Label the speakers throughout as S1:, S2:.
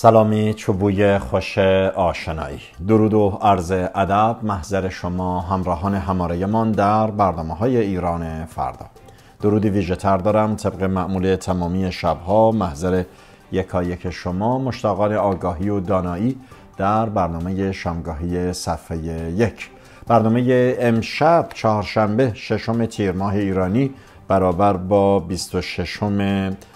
S1: سلامی چوبوی خوش آشنایی درود و عرض ادب محضر شما همراهان هماره من در برنامه های ایران فردا درودی ویژه تر دارم طبق معمول تمامی شبها محضر یکایک شما مشتاقان آگاهی و دانایی در برنامه شامگاهی صفحه یک برنامه امشب چهارشنبه ششم تیر ماه ایرانی برابر با 26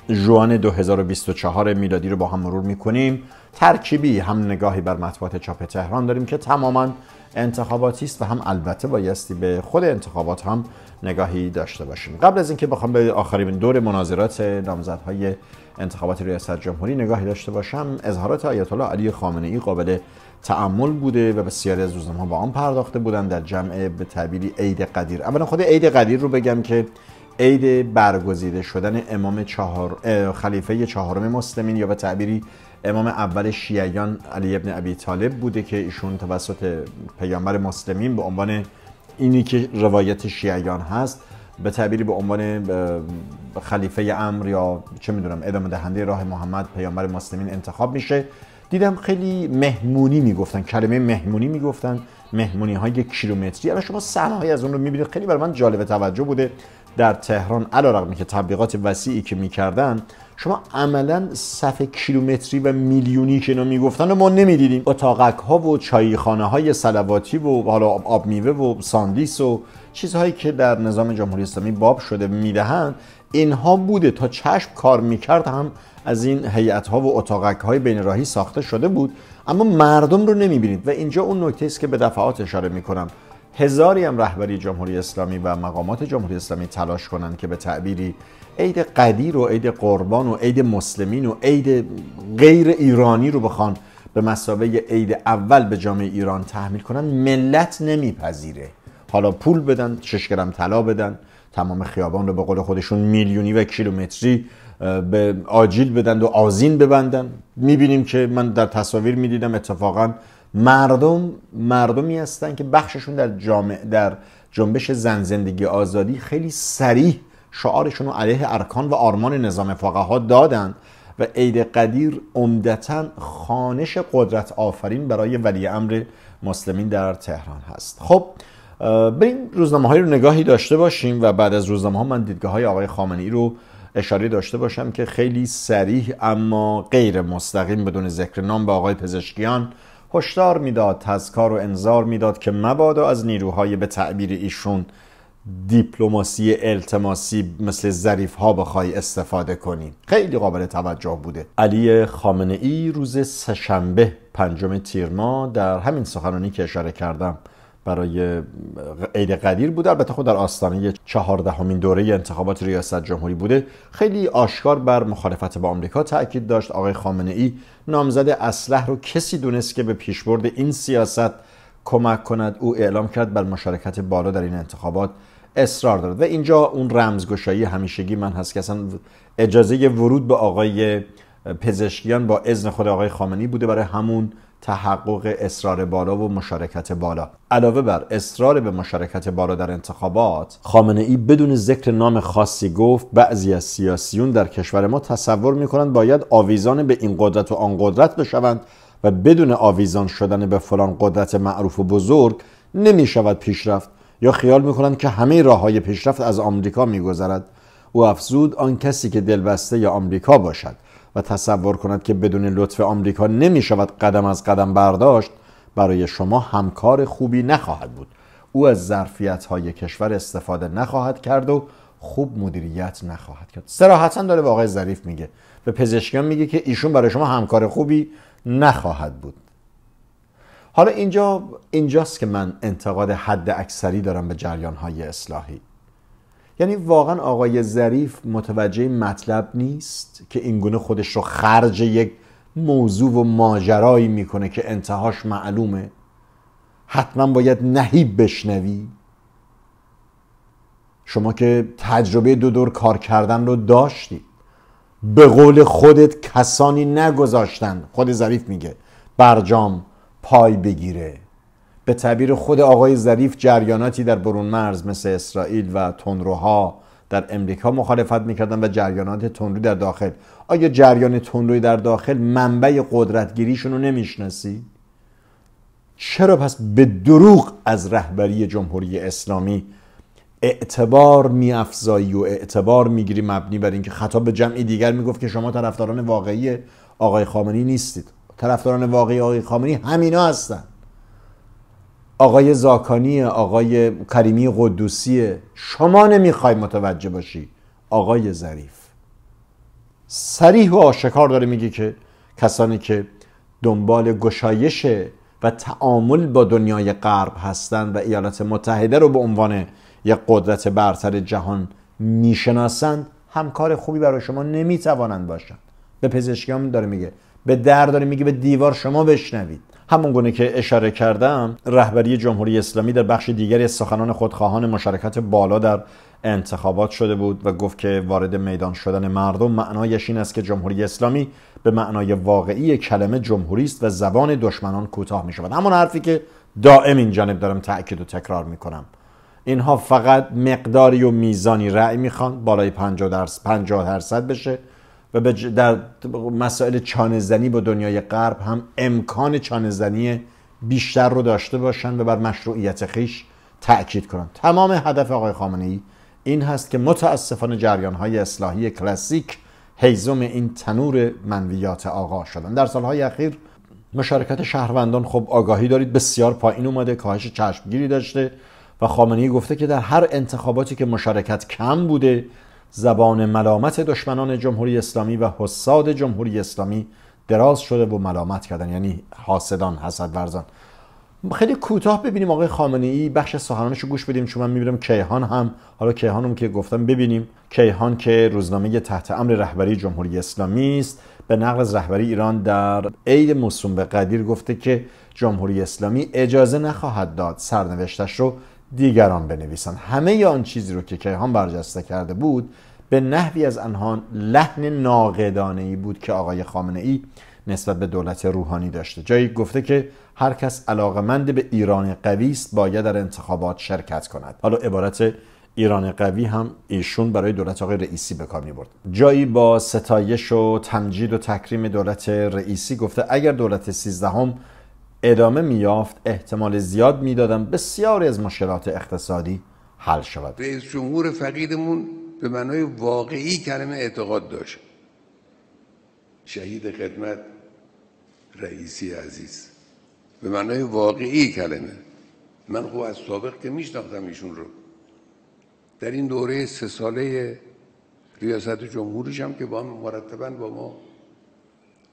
S1: جوان 2024 میلادی رو با هم مرور میکنیم ترکیبی هم نگاهی بر مطبوعات چاپ تهران داریم که تماما انتخاباتی است و هم البته بایستی به خود انتخابات هم نگاهی داشته باشیم قبل از اینکه بخوام به آخرین دور مناظرات نامزدهای انتخابات ریاست جمهوری نگاهی داشته باشم اظهارات آیت الله علی خامنه ای قابل تعمل بوده و بسیاری از روزنامه با آن پرداخته بودن در جمع به تعبیری عید قدیر اولا خود عید قدیر رو بگم که عید برگزیده شدن امام خلیفه چهارم مسلمین یا به تعبیری امام اول شیعیان علی ابن ابی طالب بوده که ایشون توسط پیامبر مسلمین به عنوان اینی که روایت شیعیان هست به تعبیری به عنوان خلیفه امر یا چه میدونم ادامه دهنده راه محمد پیامبر مسلمین انتخاب میشه دیدم خیلی مهمونی میگفتن کلمه مهمونی میگفتن مهمونی های کیلومتری الان شما صحنه از اون رو میبینید خیلی برای من جالب توجه بوده در تهران رقمی که تبلیغات وسیعی که میکردن شما عملا صف کیلومتری و میلیونی که اینو میگفتن و ما نمیدیدیم اتاقک ها و خانه های سلواتی و حالا آب میوه و ساندیس و چیزهایی که در نظام جمهوری اسلامی باب شده میدهند اینها بوده تا چشم کار میکرد هم از این هیئت ها و اتاقک های بین راهی ساخته شده بود اما مردم رو نمیبینید و اینجا اون نکته است که به دفعات اشاره میکنم هزاری هم رهبری جمهوری اسلامی و مقامات جمهوری اسلامی تلاش کنند که به تعبیری عید قدیر و عید قربان و عید مسلمین و عید غیر ایرانی رو بخوان به مسابقه عید اول به جامعه ایران تحمیل کنن ملت نمیپذیره حالا پول بدن شش گرم طلا بدن تمام خیابان رو به قول خودشون میلیونی و کیلومتری به آجیل بدن و آزین ببندن میبینیم که من در تصاویر میدیدم اتفاقا مردم مردمی هستند که بخششون در جامعه در جنبش زن زندگی آزادی خیلی سریح شعارشون رو علیه ارکان و آرمان نظام فقها دادن و عید قدیر عمدتا خانش قدرت آفرین برای ولی امر مسلمین در تهران هست خب بریم روزنامه های رو نگاهی داشته باشیم و بعد از روزنامه ها من دیدگاه های آقای خامنی رو اشاره داشته باشم که خیلی سریح اما غیر مستقیم بدون ذکر نام به آقای پزشکیان هشدار میداد تذکار و انذار میداد که مبادا از نیروهای به تعبیر ایشون دیپلماسی التماسی مثل ظریف ها بخوای استفاده کنی خیلی قابل توجه بوده علی خامنه ای روز سهشنبه پنجم تیر ماه در همین سخنرانی که اشاره کردم برای عید قدیر بوده البته خود در آستانه چهاردهمین دوره انتخابات ریاست جمهوری بوده خیلی آشکار بر مخالفت با آمریکا تاکید داشت آقای خامنه ای نامزد اسلح رو کسی دونست که به پیشبرد این سیاست کمک کند او اعلام کرد بر مشارکت بالا در این انتخابات اصرار دارد و اینجا اون رمزگشایی همیشگی من هست که اصلا اجازه ورود به آقای پزشکیان با اذن خود آقای خامنی بوده برای همون تحقق اصرار بالا و مشارکت بالا علاوه بر اصرار به مشارکت بالا در انتخابات خامنه ای بدون ذکر نام خاصی گفت بعضی از سیاسیون در کشور ما تصور میکنند باید آویزان به این قدرت و آن قدرت بشوند و بدون آویزان شدن به فلان قدرت معروف و بزرگ نمی شود پیشرفت یا خیال میکنند که همه راه های پیشرفت از آمریکا میگذرد او افزود آن کسی که دلبسته یا آمریکا باشد و تصور کند که بدون لطف آمریکا نمی شود قدم از قدم برداشت برای شما همکار خوبی نخواهد بود او از ظرفیت های کشور استفاده نخواهد کرد و خوب مدیریت نخواهد کرد سراحتا داره به آقای ظریف میگه به پزشکیان میگه که ایشون برای شما همکار خوبی نخواهد بود حالا اینجا اینجاست که من انتقاد حد اکثری دارم به جریان های اصلاحی یعنی واقعا آقای ظریف متوجه مطلب نیست که اینگونه خودش رو خرج یک موضوع و ماجرایی میکنه که انتهاش معلومه حتما باید نهیب بشنوی شما که تجربه دو دور کار کردن رو داشتی به قول خودت کسانی نگذاشتن خود ظریف میگه برجام پای بگیره به تعبیر خود آقای ظریف جریاناتی در برون مرز مثل اسرائیل و تندروها در امریکا مخالفت میکردن و جریانات تندرو در داخل آیا جریان تندروی در داخل منبع قدرتگیریشون رو نمیشناسی؟ چرا پس به دروغ از رهبری جمهوری اسلامی اعتبار میافزایی و اعتبار میگیری مبنی بر اینکه خطاب به جمعی دیگر میگفت که شما طرفداران واقعی آقای خامنی نیستید طرفداران واقعی آقای خامنی همینا هستند آقای زاکانی آقای کریمی قدوسی شما نمیخوای متوجه باشی آقای ظریف سریح و آشکار داره میگه که کسانی که دنبال گشایش و تعامل با دنیای غرب هستند و ایالات متحده رو به عنوان یک قدرت برتر جهان میشناسند همکار خوبی برای شما نمیتوانند باشند به پزشکیام داره میگه به در داره میگه به دیوار شما بشنوید همون گونه که اشاره کردم رهبری جمهوری اسلامی در بخش دیگری از سخنان خواهان مشارکت بالا در انتخابات شده بود و گفت که وارد میدان شدن مردم معنایش این است که جمهوری اسلامی به معنای واقعی کلمه جمهوری است و زبان دشمنان کوتاه می شود اما حرفی که دائم این جانب دارم تاکید و تکرار می کنم اینها فقط مقداری و میزانی رأی میخوان بالای 50 درصد 50 درصد بشه و در مسائل چانزنی با دنیای غرب هم امکان چانزنی بیشتر رو داشته باشن و بر مشروعیت خیش تاکید کنن تمام هدف آقای خامنه ای این هست که متاسفانه جریان های اصلاحی کلاسیک حیزم این تنور منویات آقا شدن در سالهای اخیر مشارکت شهروندان خب آگاهی دارید بسیار پایین اومده کاهش چشمگیری داشته و خامنه ای گفته که در هر انتخاباتی که مشارکت کم بوده زبان ملامت دشمنان جمهوری اسلامی و حساد جمهوری اسلامی دراز شده و ملامت کردن یعنی حاسدان حسد ورزان خیلی کوتاه ببینیم آقای خامنه ای بخش سخنانش رو گوش بدیم چون من میبینم کیهان هم حالا کیهان که گفتم ببینیم کیهان که روزنامه تحت امر رهبری جمهوری اسلامی است به نقل از رهبری ایران در عید موسوم به قدیر گفته که جمهوری اسلامی اجازه نخواهد داد سرنوشتش رو دیگران بنویسند همه آن چیزی رو که کیهان برجسته کرده بود به نحوی از آنها لحن ناقدانه ای بود که آقای خامنه ای نسبت به دولت روحانی داشته جایی گفته که هر کس علاقمند به ایران قوی است باید در انتخابات شرکت کند حالا عبارت ایران قوی هم ایشون برای دولت آقای رئیسی به کار برد. جایی با ستایش و تمجید و تکریم دولت رئیسی گفته اگر دولت سیزدهم ادامه میافت احتمال زیاد میدادم بسیاری از مشکلات اقتصادی حل شود
S2: رئیس جمهور فقیدمون به معنای واقعی کلمه اعتقاد داشت شهید خدمت رئیسی عزیز به منای واقعی کلمه من خب از سابق که میشناختم ایشون رو در این دوره سه ساله ریاست جمهوریش هم که با هم مرتبا با ما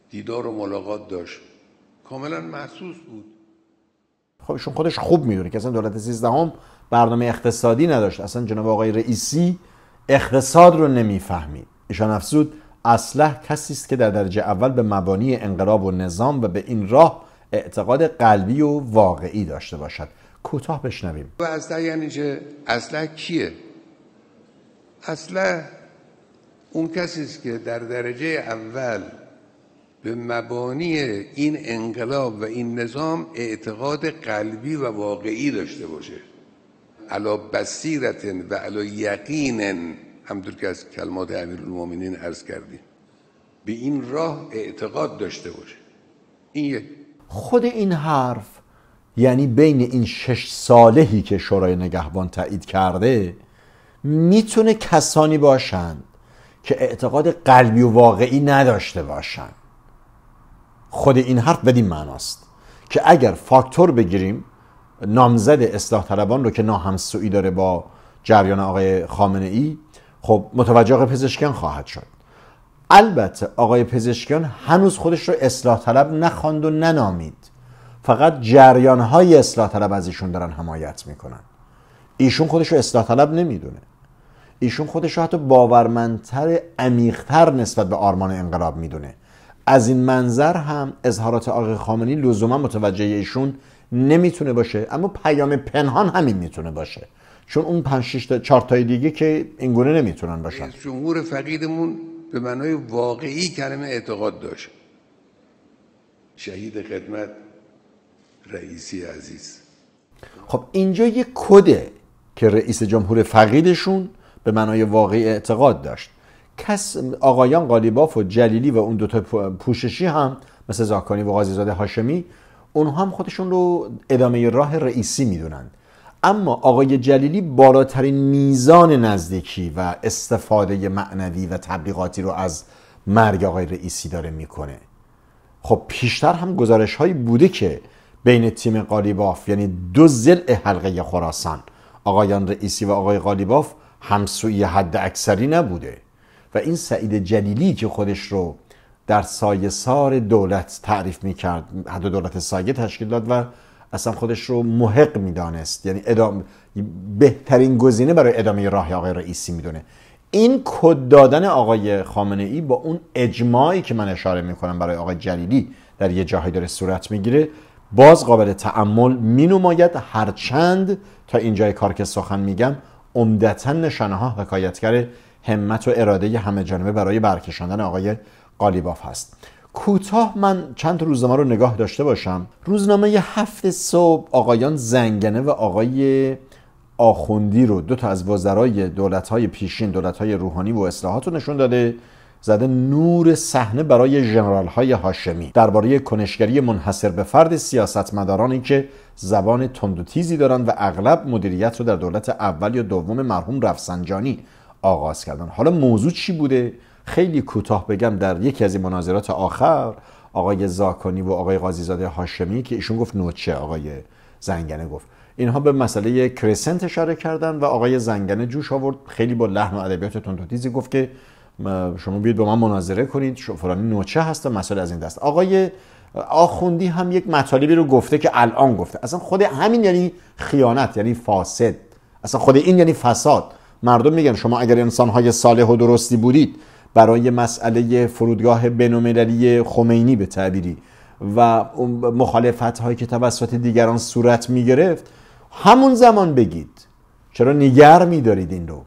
S2: دیدار و ملاقات داشت کاملا محسوس
S1: بود خب ایشون خودش خوب میدونه که اصلا دولت سیزدهم برنامه اقتصادی نداشت اصلا جناب آقای رئیسی اقتصاد رو نمیفهمید ایشان افزود اصلح کسی است که در درجه اول به مبانی انقلاب و نظام و به این راه اعتقاد قلبی و واقعی داشته باشد کوتاه بشنویم
S2: و در یعنی چه اصلح کیه اصلا اون کسی است که در درجه اول به مبانی این انقلاب و این نظام اعتقاد قلبی و واقعی داشته باشه علا بصیرت و علا یقین همطور که از کلمات امیرالمومنین عرض کردیم به این راه اعتقاد داشته باشه
S1: این خود این حرف یعنی بین این شش سالهی که شورای نگهبان تایید کرده میتونه کسانی باشند که اعتقاد قلبی و واقعی نداشته باشند خود این حرف بدین معناست که اگر فاکتور بگیریم نامزد اصلاح طلبان رو که ناهمسویی داره با جریان آقای خامنه ای خب متوجه آقای پزشکیان خواهد شد البته آقای پزشکیان هنوز خودش رو اصلاح طلب نخواند و ننامید فقط جریان های اصلاح طلب از ایشون دارن حمایت میکنن ایشون خودش رو اصلاح طلب نمیدونه ایشون خودش رو حتی باورمندتر عمیقتر نسبت به آرمان انقلاب میدونه از این منظر هم اظهارات آقای خامنی لزوما متوجه ایشون نمیتونه باشه اما پیام پنهان همین میتونه باشه چون اون پنج شش تا تای دیگه که اینگونه نمیتونن باشن
S2: جمهور فقیدمون به معنای واقعی کلمه اعتقاد داشت شهید خدمت رئیسی عزیز
S1: خب اینجا یه کده که رئیس جمهور فقیدشون به معنای واقعی اعتقاد داشت کس آقایان قالیباف و جلیلی و اون دوتا پوششی هم مثل زاکانی و قاضیزاده هاشمی اونها هم خودشون رو ادامه راه رئیسی میدونن اما آقای جلیلی بالاترین میزان نزدیکی و استفاده معنوی و تبلیغاتی رو از مرگ آقای رئیسی داره میکنه خب پیشتر هم گزارش هایی بوده که بین تیم قالیباف یعنی دو زل حلقه خراسان آقایان رئیسی و آقای قالیباف همسوی حد اکثری نبوده و این سعید جلیلی که خودش رو در سایه سار دولت تعریف کرد حد دولت سایه تشکیل داد و اصلا خودش رو محق دانست یعنی بهترین گزینه برای ادامه راه آقای رئیسی میدونه این کد دادن آقای خامنه ای با اون اجماعی که من اشاره میکنم برای آقای جلیلی در یه جاهایی داره صورت میگیره باز قابل تعمل مینماید هرچند تا اینجای کار که سخن میگم عمدتا نشانه ها حکایتگر همت و اراده همه جانبه برای برکشاندن آقای قالیباف هست کوتاه من چند روزنامه رو نگاه داشته باشم روزنامه هفت صبح آقایان زنگنه و آقای آخوندی رو دو تا از وزرای های پیشین های روحانی و اصلاحات رو نشون داده زده نور صحنه برای ژنرال های هاشمی درباره کنشگری منحصر به فرد سیاستمدارانی که زبان تند و تیزی دارند و اغلب مدیریت رو در دولت اول یا دوم مرحوم رفسنجانی آغاز کردن حالا موضوع چی بوده خیلی کوتاه بگم در یکی از این مناظرات آخر آقای زاکانی و آقای زاده هاشمی که ایشون گفت نوچه آقای زنگنه گفت اینها به مسئله کرسنت اشاره کردن و آقای زنگنه جوش آورد خیلی با لحن و ادبیات تندتیزی گفت که شما بیاید با من مناظره کنید فلانی نوچه هست و مسئله از این دست آقای آخوندی هم یک مطالبی رو گفته که الان گفته اصلا خود همین یعنی خیانت یعنی فاسد اصلا خود این یعنی فساد مردم میگن شما اگر انسان های صالح و درستی بودید برای مسئله فرودگاه بینومدلی خمینی به تعبیری و مخالفت هایی که توسط دیگران صورت میگرفت همون زمان بگید چرا نگر میدارید این رو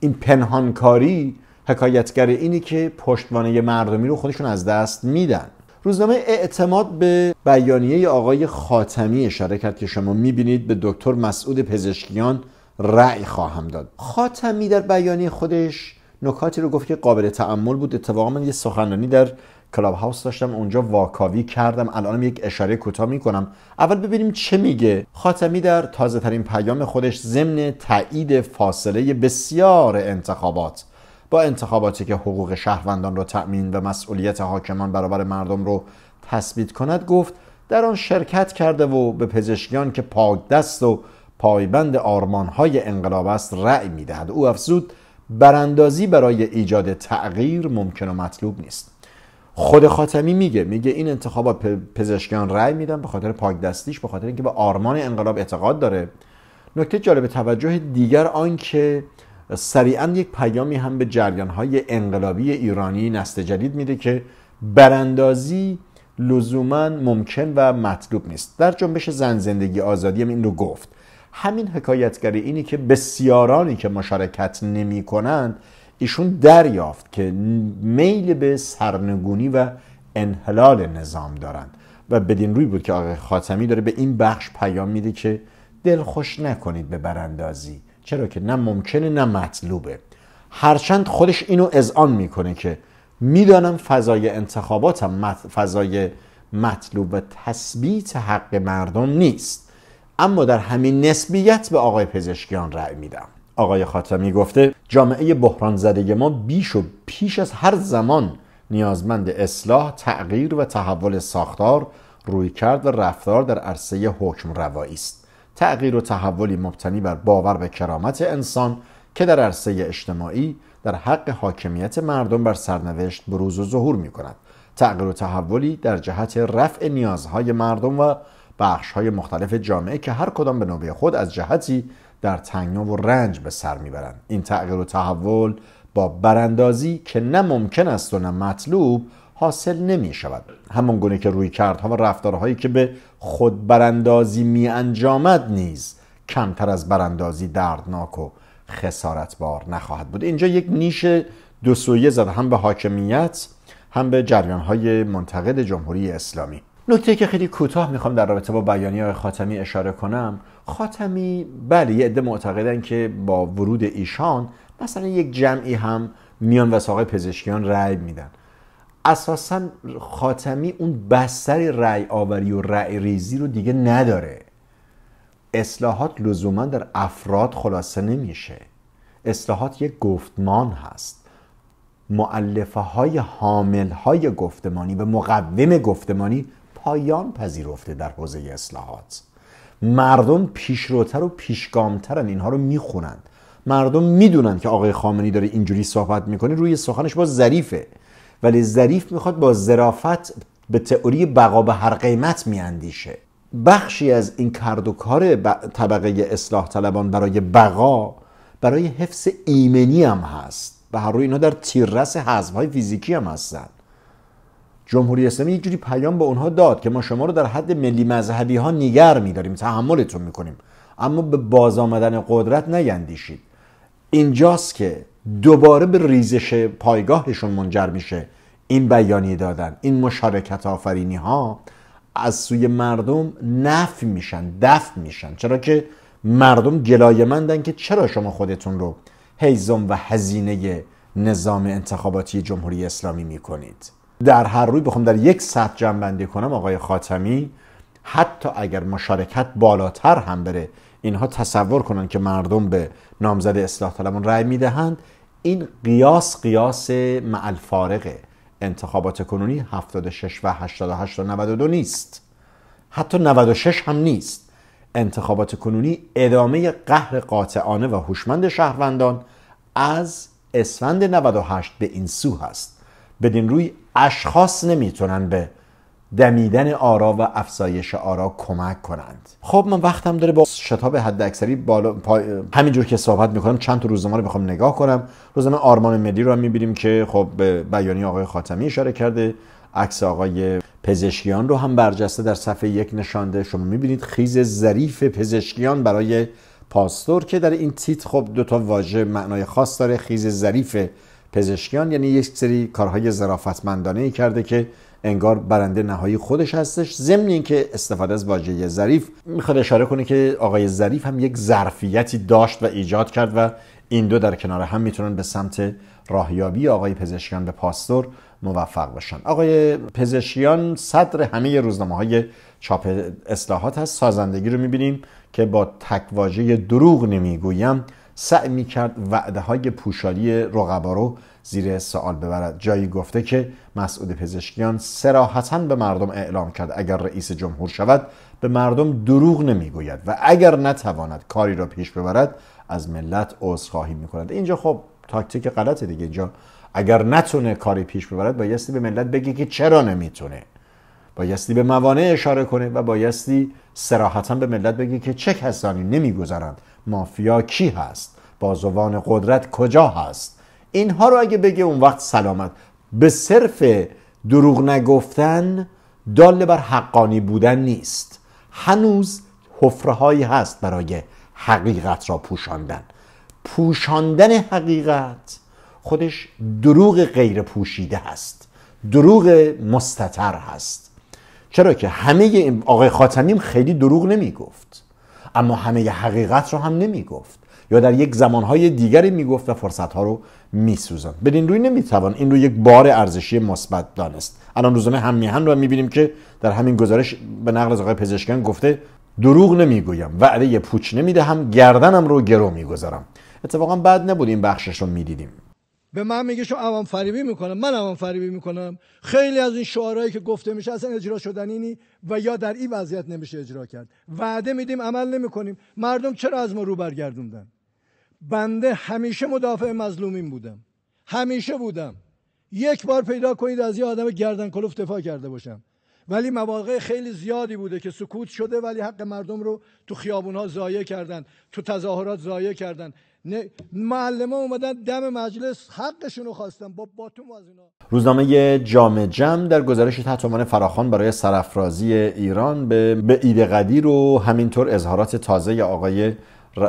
S1: این پنهانکاری حکایتگر اینی که پشتوانه مردمی رو خودشون از دست میدن روزنامه اعتماد به بیانیه آقای خاتمی اشاره کرد که شما میبینید به دکتر مسعود پزشکیان رأی خواهم داد خاتمی در بیانیه خودش نکاتی رو گفت که قابل تعمل بود اتفاقا من یه سخنرانی در کلاب هاوس داشتم اونجا واکاوی کردم الانم یک اشاره کوتاه میکنم اول ببینیم چه میگه خاتمی در تازه ترین پیام خودش ضمن تایید فاصله بسیار انتخابات با انتخاباتی که حقوق شهروندان رو تأمین و مسئولیت حاکمان برابر مردم رو تثبیت کند گفت در آن شرکت کرده و به پزشکیان که پاک دست و پایبند آرمانهای انقلاب است رأی میدهد او افزود براندازی برای ایجاد تغییر ممکن و مطلوب نیست خود خاتمی میگه میگه این انتخابات پزشکان رأی میدن به خاطر پاک دستیش به خاطر اینکه به آرمان انقلاب اعتقاد داره نکته جالب توجه دیگر آنکه سریعا یک پیامی هم به های انقلابی ایرانی نسل جدید میده که براندازی لزوما ممکن و مطلوب نیست در جنبش زن زندگی آزادی هم این رو گفت همین حکایتگری اینی که بسیارانی که مشارکت نمی کنند ایشون دریافت که میل به سرنگونی و انحلال نظام دارند و بدین روی بود که آقای خاتمی داره به این بخش پیام میده که دل خوش نکنید به براندازی چرا که نه ممکنه نه مطلوبه هرچند خودش اینو اذعان میکنه که میدانم فضای انتخاباتم فضای مطلوب و تثبیت حق مردم نیست اما در همین نسبیت به آقای پزشکیان رأی میدم آقای خاتمی گفته جامعه بحران زده ما بیش و پیش از هر زمان نیازمند اصلاح، تغییر و تحول ساختار، رویکرد و رفتار در عرصه حکم روایی است. تغییر و تحولی مبتنی بر باور به کرامت انسان که در عرصه اجتماعی در حق حاکمیت مردم بر سرنوشت بروز و ظهور می کند. تغییر و تحولی در جهت رفع نیازهای مردم و بخش های مختلف جامعه که هر کدام به نوبه خود از جهتی در تنگنا و رنج به سر میبرند این تغییر و تحول با براندازی که نه ممکن است و نه مطلوب حاصل نمی شود همان گونه که روی کردها و رفتارهایی که به خود براندازی می انجامد نیز کمتر از براندازی دردناک و خسارتبار نخواهد بود اینجا یک نیش دو سویه زد هم به حاکمیت هم به جریانهای منتقد جمهوری اسلامی نکته که خیلی کوتاه میخوام در رابطه با بیانیه های خاتمی اشاره کنم خاتمی بله یه عده معتقدن که با ورود ایشان مثلا یک جمعی هم میان و ساقه پزشکیان رأی میدن اساسا خاتمی اون بستر رأی آوری و رأی ریزی رو دیگه نداره اصلاحات لزوما در افراد خلاصه نمیشه اصلاحات یک گفتمان هست معلفه های حامل های گفتمانی و مقوم گفتمانی پایان پذیرفته در حوزه اصلاحات مردم پیشروتر و پیشگامترن اینها رو میخونند مردم میدونن که آقای خامنی داره اینجوری صحبت میکنه روی سخنش با ظریفه ولی ظریف میخواد با ظرافت به تئوری بقا به هر قیمت میاندیشه بخشی از این کرد و کار طبقه اصلاح طلبان برای بقا برای حفظ ایمنی هم هست به هر روی اینا در تیررس های فیزیکی هم هستند جمهوری اسلامی یک جوری پیام به اونها داد که ما شما رو در حد ملی مذهبی ها نیگر میداریم تحملتون میکنیم اما به باز آمدن قدرت نیندیشید اینجاست که دوباره به ریزش پایگاهشون منجر میشه این بیانیه دادن این مشارکت آفرینی ها از سوی مردم نفی میشن دفع میشن چرا که مردم گلایمندن که چرا شما خودتون رو هیزم و هزینه نظام انتخاباتی جمهوری اسلامی میکنید در هر روی بخوام در یک سطح جمع بندی کنم آقای خاتمی حتی اگر مشارکت بالاتر هم بره اینها تصور کنن که مردم به نامزد اصلاح طلبان رأی میدهند این قیاس قیاس معالفارقه انتخابات کنونی 76 و 88 و 92 نیست حتی 96 هم نیست انتخابات کنونی ادامه قهر قاطعانه و هوشمند شهروندان از اسفند 98 به این سو هست بدین روی اشخاص نمیتونن به دمیدن آرا و افزایش آرا کمک کنند خب من وقتم داره با شتاب حد اکثری بالا همینجور که صحبت میکنم چند تا روزنامه رو بخوام نگاه کنم روزنامه آرمان ملی رو هم میبینیم که خب به بیانی آقای خاتمی اشاره کرده عکس آقای پزشکیان رو هم برجسته در صفحه یک نشانده شما میبینید خیز ظریف پزشکیان برای پاستور که در این تیت خب دو تا واژه معنای خاص داره خیز ظریف پزشکیان یعنی یک سری کارهای ظرافتمندانه ای کرده که انگار برنده نهایی خودش هستش ضمن اینکه استفاده از واژه ظریف میخواد اشاره کنه که آقای ظریف هم یک ظرفیتی داشت و ایجاد کرد و این دو در کنار هم میتونن به سمت راهیابی آقای پزشکیان به پاستور موفق باشن آقای پزشکیان صدر همه روزنامه های چاپ اصلاحات هست سازندگی رو میبینیم که با تکواژه دروغ نمیگویم سعی کرد وعده های پوشالی رقبا رو زیر سوال ببرد جایی گفته که مسعود پزشکیان سراحتا به مردم اعلام کرد اگر رئیس جمهور شود به مردم دروغ نمیگوید و اگر نتواند کاری را پیش ببرد از ملت عذرخواهی میکند اینجا خب تاکتیک غلطه دیگه اینجا اگر نتونه کاری پیش ببرد بایستی به ملت بگی که چرا نمیتونه بایستی به موانع اشاره کنه و بایستی سراحتا به ملت بگی که چه کسانی نمیگذرند مافیا کی هست بازوان قدرت کجا هست اینها رو اگه بگه اون وقت سلامت به صرف دروغ نگفتن دال بر حقانی بودن نیست هنوز هایی هست برای حقیقت را پوشاندن پوشاندن حقیقت خودش دروغ غیر پوشیده هست دروغ مستتر هست چرا که همه آقای خاتمیم خیلی دروغ نمی گفت اما همه حقیقت رو هم نمیگفت یا در یک زمانهای دیگری میگفت و فرصتها رو میسوزاند بدین روی نمیتوان این رو یک بار ارزشی مثبت دانست الان روزنامه هم میهن رو میبینیم که در همین گزارش به نقل از آقای پزشکان گفته دروغ نمیگویم وعده پوچ نمیدهم گردنم رو گرو میگذارم اتفاقا بعد نبود این بخشش رو میدیدیم به من میگه شما عوام فریبی میکنم من عوام فریبی میکنم خیلی از این شعارهایی که گفته میشه اصلا اجرا شدنی نی و یا در این وضعیت نمیشه اجرا کرد وعده میدیم عمل نمیکنیم مردم چرا از ما رو برگردوندن بنده همیشه مدافع مظلومین بودم همیشه بودم یک بار پیدا کنید از یه آدم گردن کلوف دفاع کرده باشم ولی مواقع خیلی زیادی بوده که سکوت شده ولی حق مردم رو تو خیابونها کردن تو تظاهرات زایه کردن معلمه اومدن دم مجلس حقشون رو خواستن با باتوم از اینا روزنامه جام جم در گزارش تحت عنوان فراخان برای سرافرازی ایران به به ایده قدیر و همینطور اظهارات تازه آقای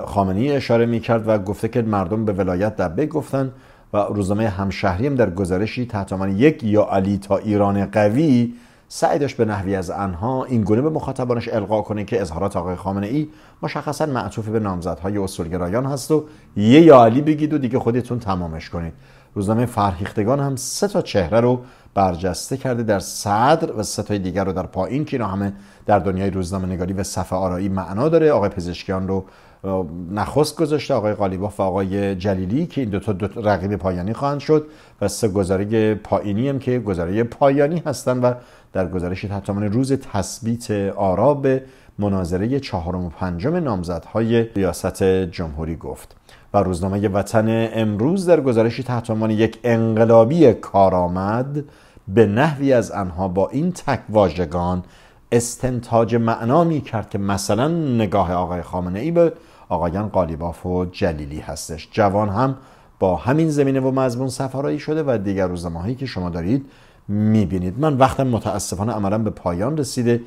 S1: خامنی اشاره می کرد و گفته که مردم به ولایت دبه گفتن و روزنامه همشهری هم در گزارشی تحت عنوان یک یا علی تا ایران قوی سعی داشت به نحوی از آنها این گونه به مخاطبانش القا کنه که اظهارات آقای خامنه ای مشخصا معطوف به نامزدهای اصولگرایان هست و یه یالی بگید و دیگه خودتون تمامش کنید روزنامه فرهیختگان هم سه تا چهره رو برجسته کرده در صدر و سه تای دیگر رو در پایین که اینا همه در دنیای روزنامه نگاری و صفحه آرایی معنا داره آقای پزشکیان رو نخست گذاشته آقای قالیباف و آقای جلیلی که این دوتا دو رقیب پایانی خواهند شد و سه گزاره پایینی هم که گزاره پایانی هستند و در گزارش تحتمان روز تثبیت آرا به مناظره چهارم و پنجم نامزدهای ریاست جمهوری گفت و روزنامه وطن امروز در گزارش تحت یک انقلابی کارآمد به نحوی از آنها با این تک واژگان استنتاج معنا می کرد که مثلا نگاه آقای خامنه ای به آقایان قالیباف و جلیلی هستش جوان هم با همین زمینه و مضمون سفرایی شده و دیگر هایی که شما دارید میبینید من وقتم متاسفانه عملا به پایان رسیده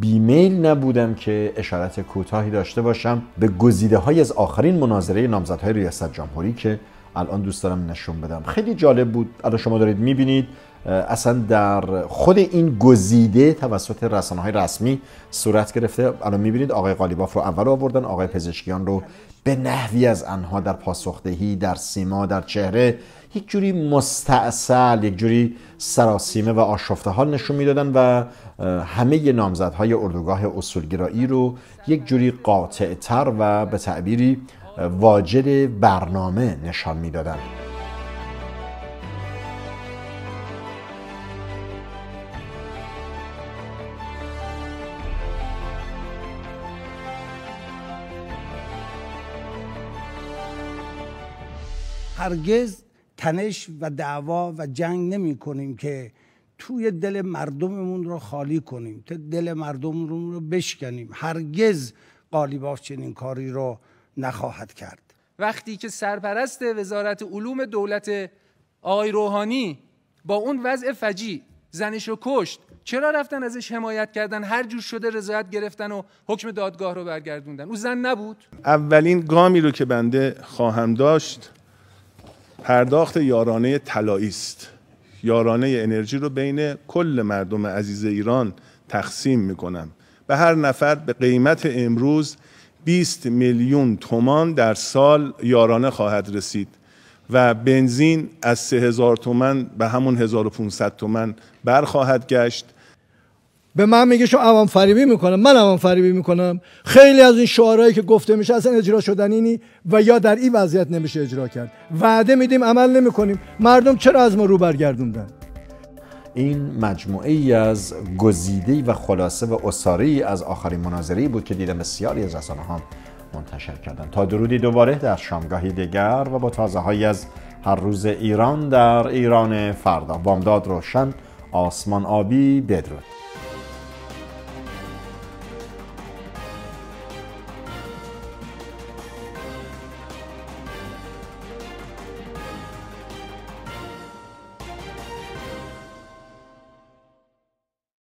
S1: بیمیل نبودم که اشارت کوتاهی داشته باشم به گزیده های از آخرین مناظره نامزدهای ریاست جمهوری که الان دوست دارم نشون بدم خیلی جالب بود الان شما دارید میبینید اصلا در خود این گزیده توسط رسانه های رسمی صورت گرفته الان میبینید آقای قالیباف رو اول آوردن آقای پزشکیان رو به نحوی از آنها در پاسخدهی در سیما در چهره یک جوری مستاصل یک جوری سراسیمه و آشفته حال نشون میدادن و همه نامزدهای اردوگاه اصولگرایی رو یک جوری قاطعتر و به تعبیری واجد برنامه نشان میدادند.
S2: هرگز تنش و دعوا و جنگ نمی کنیم که توی دل مردممون رو خالی کنیم تا دل مردممون رو بشکنیم هرگز قالیباف چنین کاری رو نخواهد کرد وقتی که سرپرست وزارت علوم دولت آقای روحانی با اون وضع فجی زنش رو کشت چرا رفتن ازش حمایت کردن هر جور شده رضایت گرفتن و حکم دادگاه رو برگردوندن او زن نبود اولین گامی رو که بنده خواهم داشت پرداخت یارانه طلایی است یارانه انرژی رو بین کل مردم عزیز ایران تقسیم میکنم به هر نفر به قیمت امروز 20 میلیون تومان در سال یارانه خواهد رسید و بنزین از 3000 تومن به همون 1500 تومن برخواهد گشت
S1: به من میگه شو عوام فریبی میکنم من عوام فریبی میکنم خیلی از این شعارهایی که گفته میشه اصلا اجرا شدنی نی و یا در این وضعیت نمیشه اجرا کرد وعده میدیم عمل نمیکنیم مردم چرا از ما رو برگردوندن این مجموعه ای از گزیده و خلاصه و اساری از آخرین مناظری بود که دیدم بسیاری از رسانه ها منتشر کردن تا درودی دوباره در شامگاهی دیگر و با تازه های از هر روز ایران در ایران فردا بامداد روشن آسمان آبی بدرود